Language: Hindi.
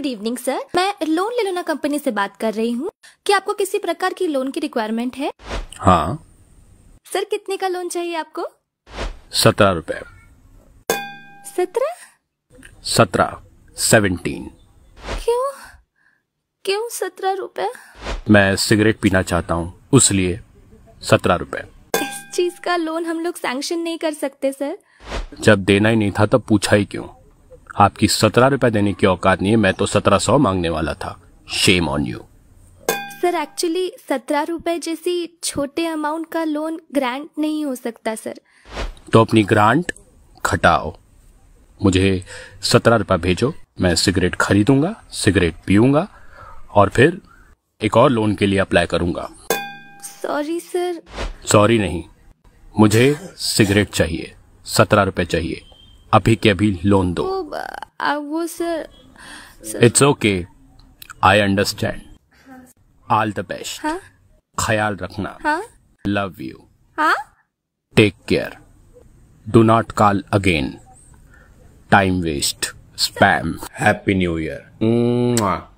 गुड इवनिंग सर मैं लोन लेलोना कंपनी से बात कर रही हूँ क्या आपको किसी प्रकार की लोन की रिक्वायरमेंट है हाँ सर कितने का लोन चाहिए आपको सत्रह रुपए सत्रह सत्रह सेवेंटीन क्यों क्यों सत्रह रुपए मैं सिगरेट पीना चाहता हूँ उसलिए सत्रह रुपए इस चीज का लोन हम लोग सैंक्शन नहीं कर सकते सर जब देना ही नहीं था तब पूछा ही क्यों आपकी सत्रह रुपए देने की औकात नहीं है मैं तो सत्रह सौ मांगने वाला था shame on you sir actually सत्रह रुपए जैसी छोटे अमाउंट का लोन ग्रांट नहीं हो सकता सर तो अपनी ग्रांट घटाओ मुझे सत्रह रुपए भेजो मैं सिगरेट खरीदूंगा सिगरेट पीऊंगा और फिर एक और लोन के लिए अप्लाई करूंगा सॉरी सर सॉरी नहीं मुझे सिगरेट चाहिए सत्रह रुपए चाहिए अभी के अभी लोन दो वो sir, sir it's okay I understand all the best ख्याल रखना love you take care do not call again time waste spam happy new year